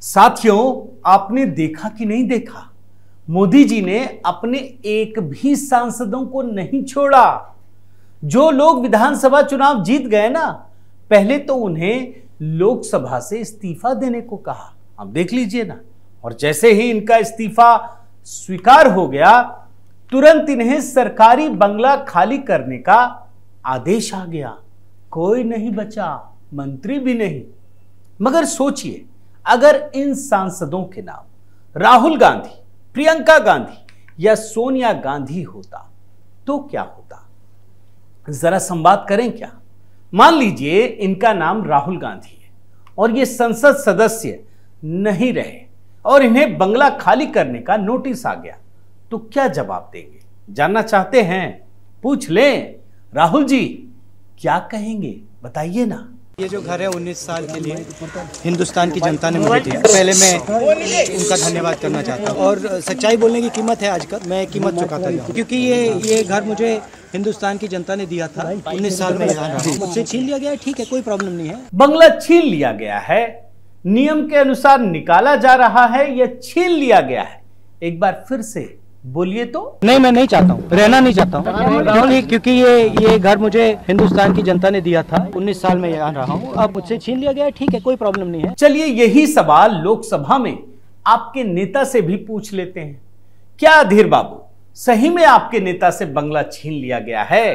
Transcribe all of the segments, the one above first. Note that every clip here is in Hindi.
साथियों आपने देखा कि नहीं देखा मोदी जी ने अपने एक भी सांसदों को नहीं छोड़ा जो लोग विधानसभा चुनाव जीत गए ना पहले तो उन्हें लोकसभा से इस्तीफा देने को कहा आप देख लीजिए ना और जैसे ही इनका इस्तीफा स्वीकार हो गया तुरंत इन्हें सरकारी बंगला खाली करने का आदेश आ गया कोई नहीं बचा मंत्री भी नहीं मगर सोचिए अगर इन सांसदों के नाम राहुल गांधी प्रियंका गांधी या सोनिया गांधी होता तो क्या होता जरा संवाद करें क्या मान लीजिए इनका नाम राहुल गांधी है और ये संसद सदस्य नहीं रहे और इन्हें बंगला खाली करने का नोटिस आ गया तो क्या जवाब देंगे जानना चाहते हैं पूछ लें राहुल जी क्या कहेंगे बताइए ना ये जो घर है उन्नीस साल के लिए हिंदुस्तान की जनता ने मुझे दिया पहले मैं उनका धन्यवाद करना चाहता हूँ और सच्चाई बोलने की कीमत है आजकल मैं कीमत चुकाता जाऊँ क्योंकि ये ये घर मुझे हिंदुस्तान की जनता ने दिया था उन्नीस साल में मुझसे छीन लिया गया है ठीक है कोई प्रॉब्लम नहीं है बंगला छीन लिया गया है नियम के अनुसार निकाला जा रहा है या छीन लिया गया है एक बार फिर से बोलिए तो नहीं मैं नहीं चाहता हूँ रहना नहीं चाहता हूँ हाँ, हाँ, हाँ। क्योंकि ये ये घर मुझे हिंदुस्तान की जनता ने दिया था 19 साल में यहाँ रहा हूँ अब मुझसे छीन लिया गया ठीक है कोई प्रॉब्लम नहीं है चलिए यही सवाल लोकसभा में आपके नेता से भी पूछ लेते हैं क्या अधीर बाबू सही में आपके नेता से बंगला छीन लिया गया है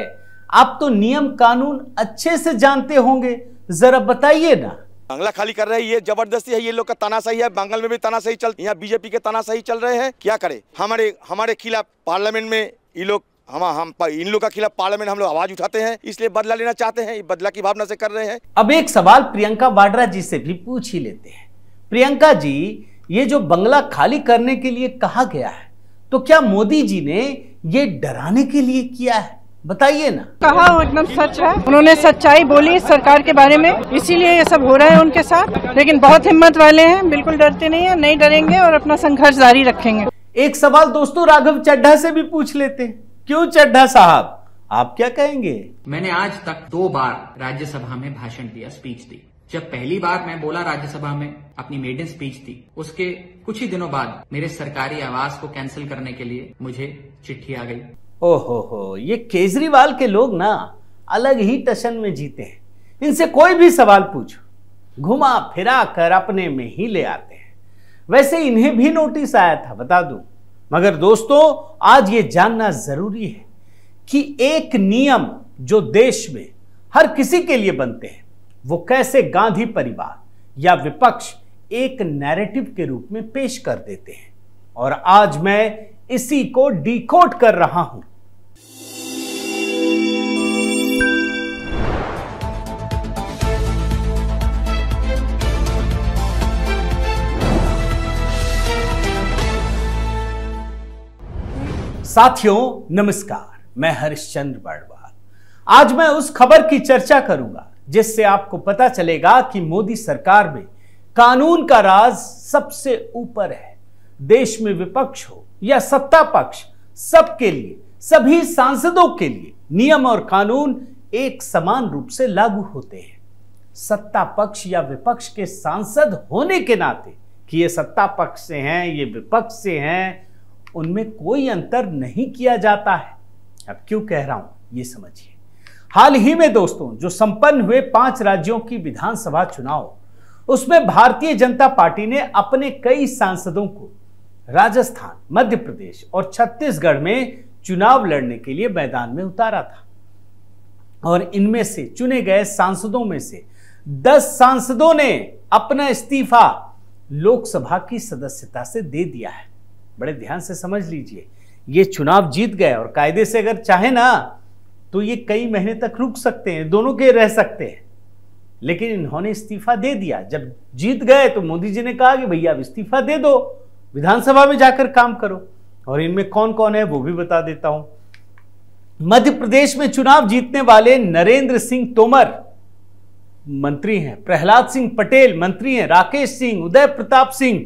आप तो नियम कानून अच्छे से जानते होंगे जरा बताइए ना बांग्ला खाली कर रहे हैं ये जबरदस्ती है ये लोग का तानाशाही है बंगाल में भी तानाशाही चल यहाँ बीजेपी के तानाशाही चल रहे हैं क्या करे हमारे हमारे खिलाफ पार्लियामेंट में ये लोग हम हम इन लोग का खिलाफ पार्लियामेंट हम लोग आवाज उठाते हैं इसलिए बदला लेना चाहते हैं बदला की भावना से कर रहे हैं अब एक सवाल प्रियंका वाड्रा जी से भी पूछ ही लेते हैं प्रियंका जी ये जो बंगला खाली करने के लिए कहा गया है तो क्या मोदी जी ने ये डराने के लिए किया है बताइए ना कहा एकदम सच है उन्होंने सच्चाई बोली सरकार के बारे में इसीलिए ये सब हो रहा है उनके साथ लेकिन बहुत हिम्मत वाले हैं बिल्कुल डरते नहीं है नहीं डरेंगे और अपना संघर्ष जारी रखेंगे एक सवाल दोस्तों राघव चड्ढा से भी पूछ लेते क्यों चड्ढा साहब आप क्या कहेंगे मैंने आज तक दो बार राज्यसभा में भाषण दिया स्पीच दी जब पहली बार मैं बोला राज्यसभा में अपनी मेडन स्पीच दी उसके कुछ ही दिनों बाद मेरे सरकारी आवास को कैंसिल करने के लिए मुझे चिट्ठी आ गई हो हो हो ये केजरीवाल के लोग ना अलग ही टशन में जीते हैं इनसे कोई भी सवाल पूछो घुमा फिरा कर अपने में ही ले आते हैं वैसे इन्हें भी नोटिस आया था बता दूं मगर दोस्तों आज ये जानना जरूरी है कि एक नियम जो देश में हर किसी के लिए बनते हैं वो कैसे गांधी परिवार या विपक्ष एक नैरेटिव के रूप में पेश कर देते हैं और आज मैं इसी को डिकोड कर रहा हूं साथियों नमस्कार मैं हरिश्चंद्र बड़वाल आज मैं उस खबर की चर्चा करूंगा जिससे आपको पता चलेगा कि मोदी सरकार में कानून का राज सबसे ऊपर है देश में विपक्ष हो या सत्ता पक्ष सबके लिए सभी सांसदों के लिए नियम और कानून एक समान रूप से लागू होते हैं सत्ता पक्ष या विपक्ष के सांसद होने के नाते कि ये सत्ता पक्ष से हैं ये विपक्ष से हैं उनमें कोई अंतर नहीं किया जाता है अब क्यों कह रहा हूं ये समझिए हाल ही में दोस्तों जो संपन्न हुए पांच राज्यों की विधानसभा चुनाव उसमें भारतीय जनता पार्टी ने अपने कई सांसदों को राजस्थान मध्य प्रदेश और छत्तीसगढ़ में चुनाव लड़ने के लिए मैदान में उतारा था और इनमें से चुने गए सांसदों में से दस सांसदों ने अपना इस्तीफा लोकसभा की सदस्यता से दे दिया है बड़े ध्यान से समझ लीजिए ये चुनाव जीत गए और कायदे से अगर चाहे ना तो ये कई महीने तक रुक सकते हैं दोनों के रह सकते हैं लेकिन इन्होंने इस्तीफा दे दिया जब जीत गए तो मोदी जी ने कहा कि भैया अब इस्तीफा दे दो विधानसभा में जाकर काम करो और इनमें कौन कौन है वो भी बता देता हूं मध्य प्रदेश में चुनाव जीतने वाले नरेंद्र सिंह तोमर मंत्री हैं प्रहलाद सिंह पटेल मंत्री हैं राकेश सिंह उदय प्रताप सिंह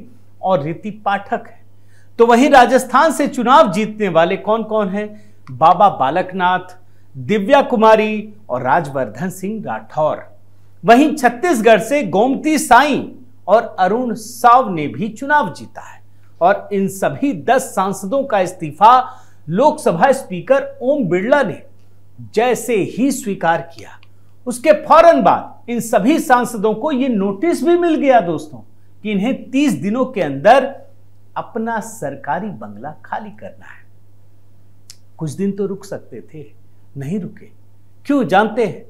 और रीति पाठक हैं तो वहीं राजस्थान से चुनाव जीतने वाले कौन कौन हैं बाबा बालकनाथ दिव्या कुमारी और राजवर्धन सिंह राठौर वहीं छत्तीसगढ़ से गोमती साई और अरुण साव ने भी चुनाव जीता है और इन सभी दस सांसदों का इस्तीफा लोकसभा स्पीकर ओम बिरला ने जैसे ही स्वीकार किया उसके फौरन बाद इन सभी सांसदों को यह नोटिस भी मिल गया दोस्तों कि इन्हें 30 दिनों के अंदर अपना सरकारी बंगला खाली करना है कुछ दिन तो रुक सकते थे नहीं रुके क्यों जानते हैं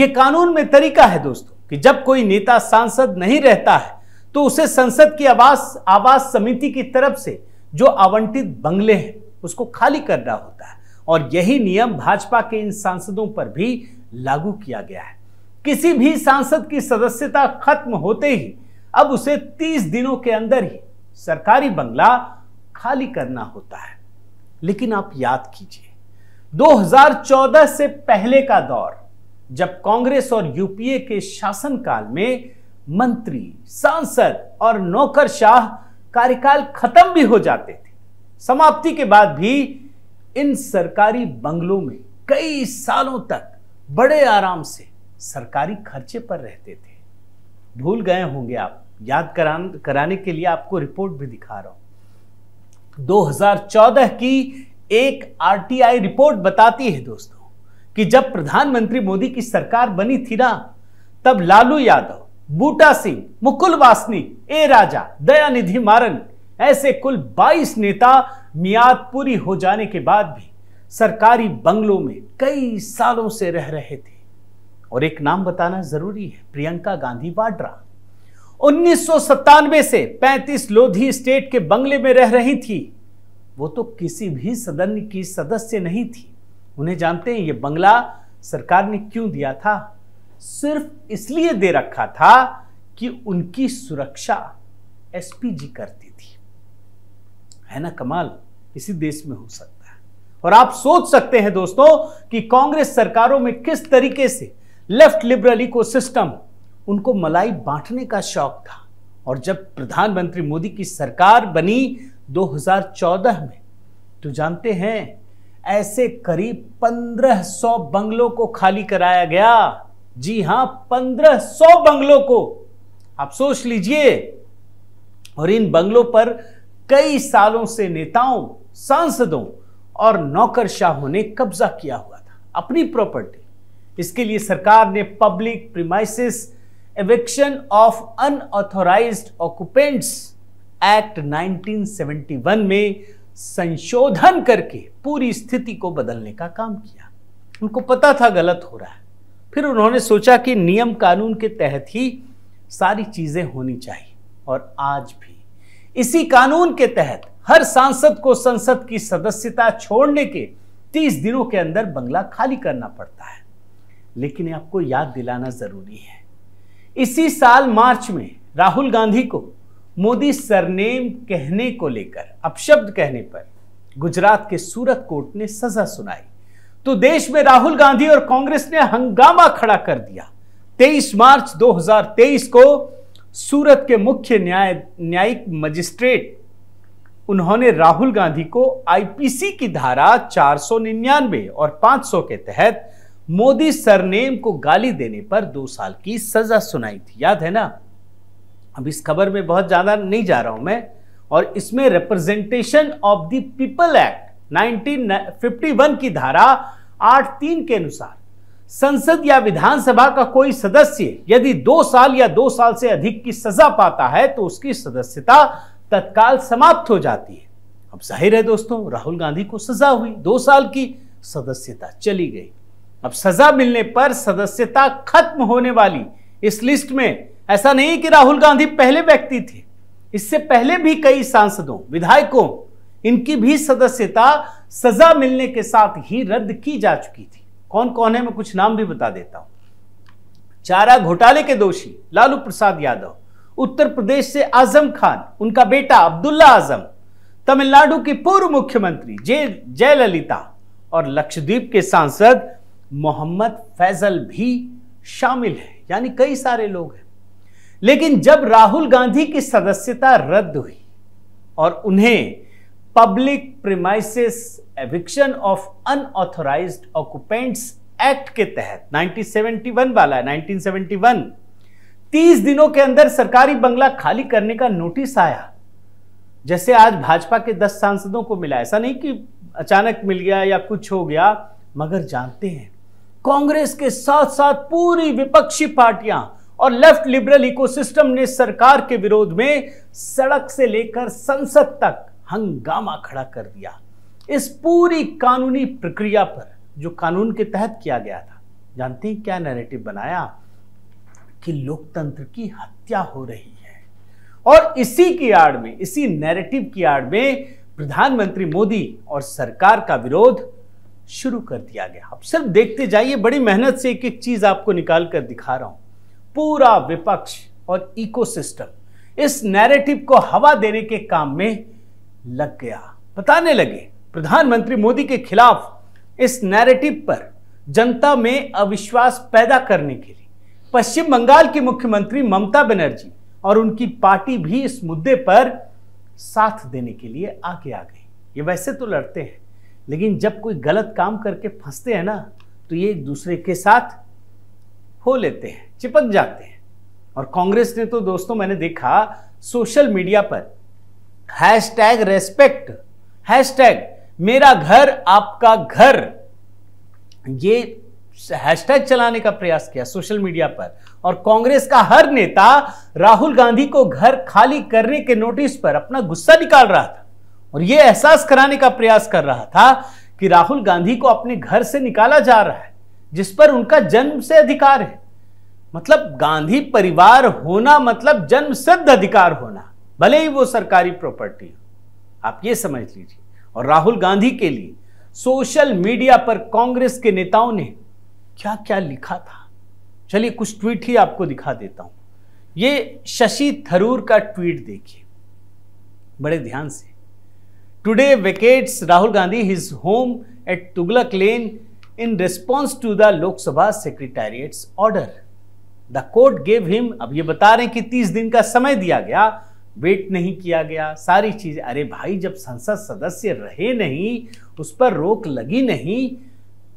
यह कानून में तरीका है दोस्तों कि जब कोई नेता सांसद नहीं रहता है तो उसे संसद की आवास आवास समिति की तरफ से जो आवंटित बंगले हैं उसको खाली करना होता है और यही नियम भाजपा के इन सांसदों पर भी लागू किया गया है किसी भी सांसद की सदस्यता खत्म होते ही अब उसे 30 दिनों के अंदर ही सरकारी बंगला खाली करना होता है लेकिन आप याद कीजिए 2014 से पहले का दौर जब कांग्रेस और यूपीए के शासनकाल में मंत्री सांसद और नौकरशाह कार्यकाल खत्म भी हो जाते थे समाप्ति के बाद भी इन सरकारी बंगलों में कई सालों तक बड़े आराम से सरकारी खर्चे पर रहते थे भूल गए होंगे आप याद कराने के लिए आपको रिपोर्ट भी दिखा रहा हूं 2014 की एक आरटीआई रिपोर्ट बताती है दोस्तों कि जब प्रधानमंत्री मोदी की सरकार बनी थी ना तब लालू यादव बूटा सिंह मुकुल वासनी ए राजा दयानिधि मारन ऐसे कुल 22 नेता मियाद पूरी हो जाने के बाद भी सरकारी बंगलों में कई सालों से रह रहे थे और एक नाम बताना जरूरी है प्रियंका गांधी वाड्रा उन्नीस से 35 लोधी स्टेट के बंगले में रह रही थी वो तो किसी भी सदन की सदस्य नहीं थी उन्हें जानते हैं ये बंगला सरकार ने क्यों दिया था सिर्फ इसलिए दे रखा था कि उनकी सुरक्षा एसपीजी करती थी है ना कमाल इसी देश में हो सकता है और आप सोच सकते हैं दोस्तों कि कांग्रेस सरकारों में किस तरीके से लेफ्ट लिबरल इकोसिस्टम उनको मलाई बांटने का शौक था और जब प्रधानमंत्री मोदी की सरकार बनी 2014 में तो जानते हैं ऐसे करीब 1500 बंगलों को खाली कराया गया जी हां 1500 बंगलों को आप सोच लीजिए और इन बंगलों पर कई सालों से नेताओं सांसदों और नौकरशाहों ने कब्जा किया हुआ था अपनी प्रॉपर्टी इसके लिए सरकार ने public premises eviction of unauthorised occupants act 1971 में संशोधन करके पूरी स्थिति को बदलने का काम किया उनको पता था गलत हो रहा है फिर उन्होंने सोचा कि नियम कानून के तहत ही सारी चीजें होनी चाहिए और आज भी इसी कानून के तहत हर सांसद को संसद की सदस्यता छोड़ने के 30 दिनों के अंदर बंगला खाली करना पड़ता है लेकिन आपको याद दिलाना जरूरी है इसी साल मार्च में राहुल गांधी को मोदी सरनेम कहने को लेकर अपशब्द कहने पर गुजरात के सूरत कोर्ट ने सजा सुनाई तो देश में राहुल गांधी और कांग्रेस ने हंगामा खड़ा कर दिया 23 मार्च 2023 को सूरत के मुख्य न्याय न्यायिक मजिस्ट्रेट उन्होंने राहुल गांधी को आईपीसी की धारा 499 और 500 के तहत मोदी सरनेम को गाली देने पर दो साल की सजा सुनाई थी याद है ना अब इस खबर में बहुत ज्यादा नहीं जा रहा हूं मैं और इसमें representation of the people act 1951 की धारा आठ तीन के अनुसार संसद या विधानसभा का कोई सदस्य यदि दो साल या दो साल से अधिक की सजा पाता है तो उसकी सदस्यता तत्काल समाप्त हो जाती है अब जाहिर है दोस्तों राहुल गांधी को सजा हुई दो साल की सदस्यता चली गई अब सजा मिलने पर सदस्यता खत्म होने वाली इस लिस्ट में ऐसा नहीं कि राहुल गांधी पहले व्यक्ति थे इससे पहले भी कई सांसदों विधायकों इनकी भी सदस्यता सजा मिलने के साथ ही रद्द की जा चुकी थी कौन कौन है मैं कुछ नाम भी बता देता हूं चारा घोटाले के दोषी लालू प्रसाद यादव उत्तर प्रदेश से आजम खान उनका बेटा अब्दुल्ला आजम तमिलनाडु की पूर्व मुख्यमंत्री जय जयललिता और लक्षद्वीप के सांसद मोहम्मद फैजल भी शामिल है यानी कई सारे लोग हैं लेकिन जब राहुल गांधी की सदस्यता रद्द हुई और उन्हें public premises eviction of unauthorise occupants act के तहत 1971 वाला है 1971 30 दिनों के अंदर सरकारी बंगला खाली करने का नोटिस आया जैसे आज भाजपा के 10 सांसदों को मिला ऐसा नहीं कि अचानक मिल गया या कुछ हो गया मगर जानते हैं कांग्रेस के साथ साथ पूरी विपक्षी पार्टियां और लेफ्ट लिबरल इकोसिस्टम ने सरकार के विरोध में सड़क से लेकर संसद तक हंगामा खड़ा कर दिया इस पूरी कानूनी प्रक्रिया पर जो कानून के तहत किया गया था जानते हैं क्या नैरेटिव बनाया कि लोकतंत्र की हत्या हो रही है और इसी की आड़ में इसी नैरेटिव की आड़ में प्रधानमंत्री मोदी और सरकार का विरोध शुरू कर दिया गया आप सिर्फ देखते जाइए बड़ी मेहनत से एक एक चीज आपको निकाल कर दिखा रहा हूं पूरा विपक्ष और इकोसिस्टम इस नैरेटिव को हवा देने के काम में लग गया बताने लगे प्रधानमंत्री मोदी के खिलाफ इस नैरेटिव पर जनता में अविश्वास पैदा करने के लिए पश्चिम बंगाल की मुख्यमंत्री ममता बनर्जी और उनकी पार्टी भी इस मुद्दे पर साथ देने के लिए आगे आ गई ये वैसे तो लड़ते हैं लेकिन जब कोई गलत काम करके फंसते हैं ना तो ये एक दूसरे के साथ हो लेते हैं चिपक जाते हैं और कांग्रेस ने तो दोस्तों मैंने देखा सोशल मीडिया पर hashtag respect hashtag मेरा घर आपका घर ये हैश टैग चलाने का प्रयास किया सोशल मीडिया पर और कांग्रेस का हर नेता राहुल गांधी को घर खाली करने के नोटिस पर अपना गुस्सा निकाल रहा था और यह एहसास कराने का प्रयास कर रहा था कि राहुल गांधी को अपने घर से निकाला जा रहा है जिस पर उनका जन्म से अधिकार है मतलब गांधी परिवार होना मतलब जन्म सिद्ध अधिकार होना भले ही वो सरकारी प्रॉपर्टी हो आप ये समझ लीजिए और राहुल गांधी के लिए सोशल मीडिया पर कांग्रेस के नेताओं ने क्या क्या लिखा था चलिए कुछ ट्वीट ही आपको दिखा देता हूं ये शशि थरूर का ट्वीट देखिए बड़े ध्यान से today vacates Rahul Gandhi his home at Tughlaq Lane in response to the Lok Sabha Secretariat's order. The court gave him अब ये बता रहे हैं कि तीस दिन का समय दिया गया वेट नहीं किया गया सारी चीज अरे भाई जब संसद सदस्य रहे नहीं उस पर रोक लगी नहीं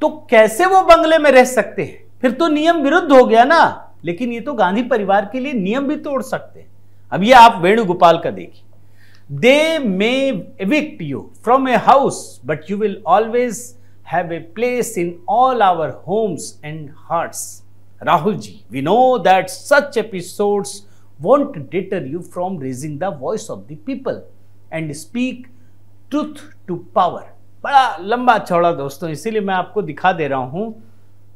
तो कैसे वो बंगले में रह सकते हैं फिर तो नियम विरुद्ध हो गया ना लेकिन ये तो गांधी परिवार के लिए नियम भी तोड़ सकते हैं अब ये आप वेणुगोपाल का देखिए they may evict you from a house but you will always have a place in all our homes and hearts Rahul ji we know that such episodes won't deter you from raising the voice of the people and speak truth to power बड़ा लंबा चौड़ा दोस्तों इसीलिए मैं आपको दिखा दे रहा हूं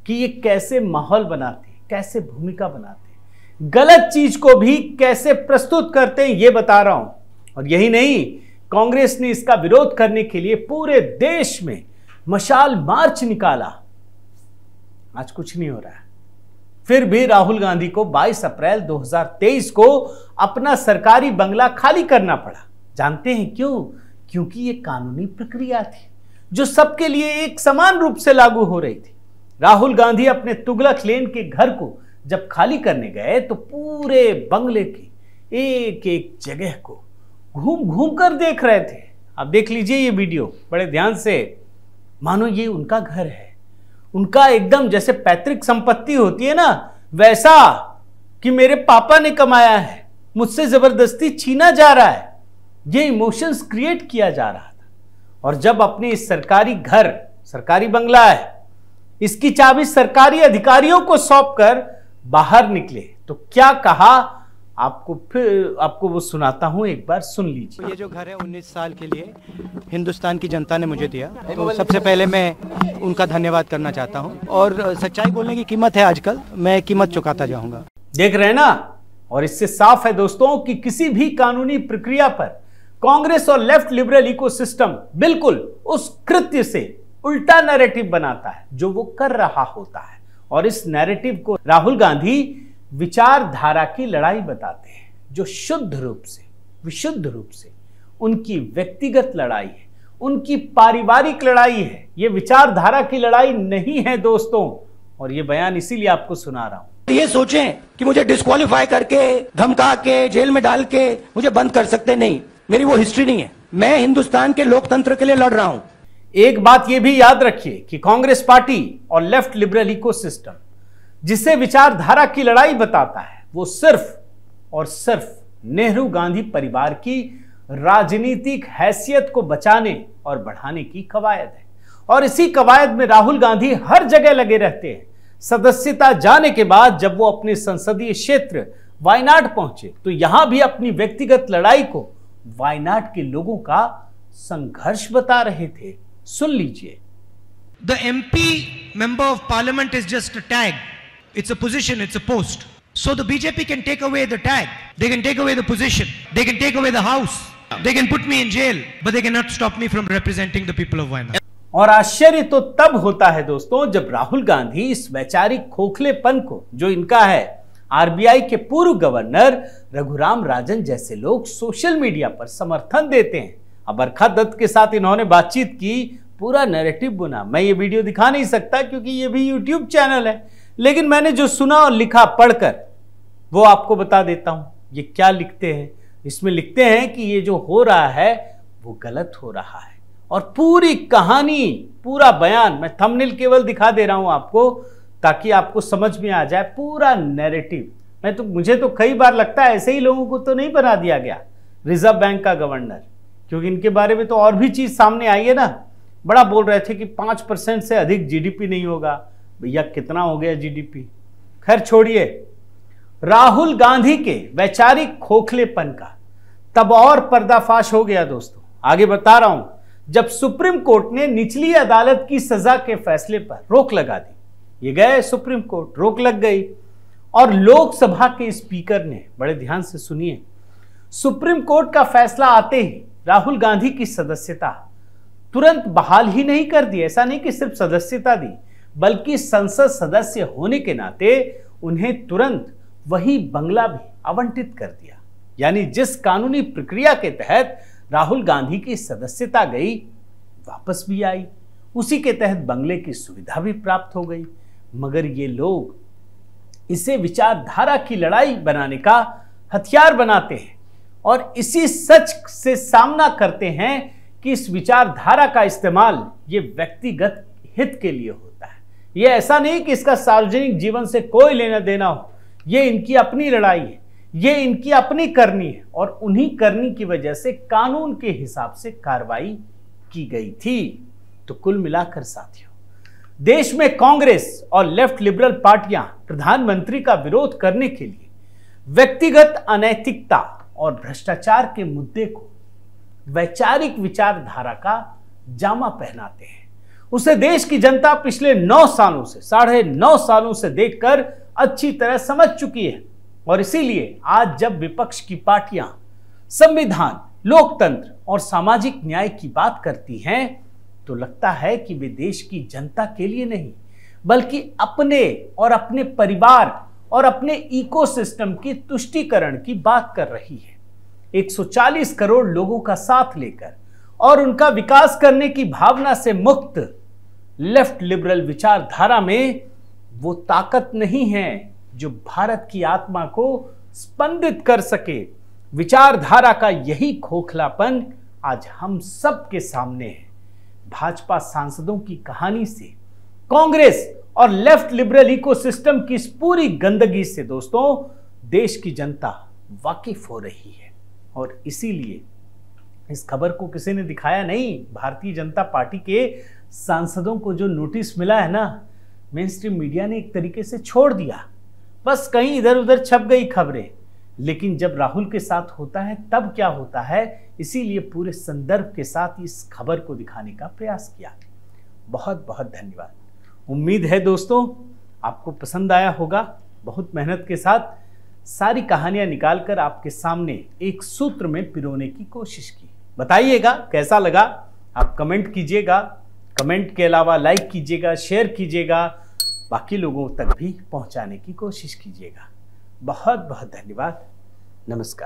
कि ये कैसे माहौल बनाते हैं कैसे भूमिका बनाते हैं गलत चीज को भी कैसे प्रस्तुत करते हैं ये बता रहा हूं और यही नहीं कांग्रेस ने इसका विरोध करने के लिए पूरे देश में मशाल मार्च निकाला आज कुछ नहीं हो रहा है फिर भी राहुल गांधी को 22 अप्रैल 2023 को अपना सरकारी बंगला खाली करना पड़ा जानते हैं क्यों क्योंकि ये कानूनी प्रक्रिया थी जो सबके लिए एक समान रूप से लागू हो रही थी राहुल गांधी अपने तुगलक लेन के घर को जब खाली करने गए तो पूरे बंगले की एक एक जगह को घूम घूम कर देख रहे थे आप देख लीजिए ये वीडियो बड़े ध्यान से मानो ये उनका घर है उनका एकदम जैसे पैतृक संपत्ति होती है ना वैसा कि मेरे पापा ने कमाया है मुझसे जबरदस्ती छीना जा रहा है ये इमोशंस क्रिएट किया जा रहा था और जब अपने इस सरकारी घर सरकारी बंगला है इसकी चाबी सरकारी अधिकारियों को सौंप कर बाहर निकले तो क्या कहा आपको फिर आपको वो सुनाता हूँ एक बार सुन लीजिए ये जो घर है 19 साल के लिए हिंदुस्तान की जनता ने मुझे दिया तो सबसे पहले मैं उनका धन्यवाद करना चाहता हूँ और सच्चाई बोलने की कीमत है आजकल मैं कीमत चुकाता जाऊंगा देख रहे हैं ना और इससे साफ है दोस्तों कि किसी भी कानूनी प्रक्रिया पर कांग्रेस और लेफ्ट लिबरल इको बिल्कुल उस कृत्य से उल्टा नैरेटिव बनाता है जो वो कर रहा होता है और इस नैरेटिव को राहुल गांधी विचारधारा की लड़ाई बताते हैं जो शुद्ध रूप से विशुद्ध रूप से उनकी व्यक्तिगत लड़ाई है उनकी पारिवारिक लड़ाई है ये विचारधारा की लड़ाई नहीं है दोस्तों और ये बयान इसीलिए आपको सुना रहा हूं तो ये सोचें कि मुझे डिस्कालीफाई करके धमका के जेल में डाल के मुझे बंद कर सकते नहीं मेरी वो हिस्ट्री नहीं है मैं हिंदुस्तान के लोकतंत्र के लिए लड़ रहा हूं एक बात ये भी याद रखिए कि कांग्रेस पार्टी और लेफ्ट लिबरल सिस्टम जिसे विचारधारा की लड़ाई बताता है वो सिर्फ और सिर्फ नेहरू गांधी परिवार की राजनीतिक हैसियत को बचाने और बढ़ाने की कवायद है और इसी कवायद में राहुल गांधी हर जगह लगे रहते हैं सदस्यता जाने के बाद जब वो अपने संसदीय क्षेत्र वायनाड पहुंचे तो यहां भी अपनी व्यक्तिगत लड़ाई को वायनाड के लोगों का संघर्ष बता रहे थे सुन लीजिए the M P of parliament is just a tag It's a position, it's a post. So the BJP can take away the tag, they can take away the position, they can take away the house, they can put me in jail, but they cannot stop me from representing the people of Wayanad. और आश्चर्य तो तब होता है दोस्तों जब राहुल गांधी इस वैचारिक खोखलेपन को जो इनका है आरबीआई के पूर्व गवर्नर रघुराम राजन जैसे लोग सोशल मीडिया पर समर्थन देते हैं अब अरखा दत्त के साथ इन्होंने बातचीत की पूरा नैरेटिव बुना मैं ये वीडियो दिखा नहीं सकता क्योंकि ये भी यूट्यूब चैनल है लेकिन मैंने जो सुना और लिखा पढ़कर वो आपको बता देता हूं ये क्या लिखते हैं इसमें लिखते हैं कि ये जो हो रहा है वो गलत हो रहा है और पूरी कहानी पूरा बयान मैं थंबनेल केवल दिखा दे रहा हूं आपको ताकि आपको समझ में आ जाए पूरा नैरेटिव मैं तो मुझे तो कई बार लगता है ऐसे ही लोगों को तो नहीं बना दिया गया रिजर्व बैंक का गवर्नर क्योंकि इनके बारे में तो और भी चीज़ सामने आई है ना बड़ा बोल रहे थे कि पांच परसेंट से अधिक जीडीपी नहीं होगा भैया कितना हो गया जीडीपी खैर छोड़िए राहुल गांधी के वैचारिक खोखलेपन का तब और पर्दाफाश हो गया दोस्तों आगे बता रहा हूं जब सुप्रीम कोर्ट ने निचली अदालत की सजा के फैसले पर रोक लगा दी ये गए सुप्रीम कोर्ट रोक लग गई और लोकसभा के स्पीकर ने बड़े ध्यान से सुनिए सुप्रीम कोर्ट का फैसला आते ही राहुल गांधी की सदस्यता तुरंत बहाल ही नहीं कर दी ऐसा नहीं कि सिर्फ सदस्यता दी बल्कि संसद सदस्य होने के नाते उन्हें तुरंत वही बंगला भी आवंटित कर दिया यानी जिस कानूनी प्रक्रिया के तहत राहुल गांधी की सदस्यता गई वापस भी आई उसी के तहत बंगले की सुविधा भी प्राप्त हो गई मगर ये लोग इसे विचारधारा की लड़ाई बनाने का हथियार बनाते हैं और इसी सच से सामना करते हैं कि इस विचारधारा का इस्तेमाल ये व्यक्तिगत हित के लिए हो ये ऐसा नहीं कि इसका सार्वजनिक जीवन से कोई लेना देना हो ये इनकी अपनी लड़ाई है ये इनकी अपनी करनी है और उन्हीं करनी की वजह से कानून के हिसाब से कार्रवाई की गई थी तो कुल मिलाकर साथियों देश में कांग्रेस और लेफ्ट लिबरल पार्टियां प्रधानमंत्री का विरोध करने के लिए व्यक्तिगत अनैतिकता और भ्रष्टाचार के मुद्दे को वैचारिक विचारधारा का जामा पहनाते हैं उसे देश की जनता पिछले नौ सालों से साढ़े नौ सालों से देखकर अच्छी तरह समझ चुकी है और इसीलिए आज जब विपक्ष की पार्टियां संविधान लोकतंत्र और सामाजिक न्याय की बात करती हैं तो लगता है कि वे देश की जनता के लिए नहीं बल्कि अपने और अपने परिवार और अपने इकोसिस्टम की तुष्टिकरण की बात कर रही है 140 करोड़ लोगों का साथ लेकर और उनका विकास करने की भावना से मुक्त लेफ्ट लिबरल विचारधारा में वो ताकत नहीं है जो भारत की आत्मा को स्पंदित कर सके विचारधारा का यही खोखलापन आज हम सब के सामने है भाजपा सांसदों की कहानी से कांग्रेस और लेफ्ट लिबरल इकोसिस्टम की इस पूरी गंदगी से दोस्तों देश की जनता वाकिफ हो रही है और इसीलिए इस खबर को किसी ने दिखाया नहीं भारतीय जनता पार्टी के सांसदों को जो नोटिस मिला है ना मेन स्ट्रीम मीडिया ने एक तरीके से छोड़ दिया बस कहीं इधर उधर छप गई खबरें लेकिन जब राहुल के साथ होता है तब क्या होता है इसीलिए पूरे संदर्भ के साथ इस खबर को दिखाने का प्रयास किया बहुत बहुत धन्यवाद उम्मीद है दोस्तों आपको पसंद आया होगा बहुत मेहनत के साथ सारी कहानियां निकालकर आपके सामने एक सूत्र में पिरोने की कोशिश की बताइएगा कैसा लगा आप कमेंट कीजिएगा कमेंट के अलावा लाइक कीजिएगा शेयर कीजिएगा बाकी लोगों तक भी पहुंचाने की कोशिश कीजिएगा बहुत बहुत धन्यवाद नमस्कार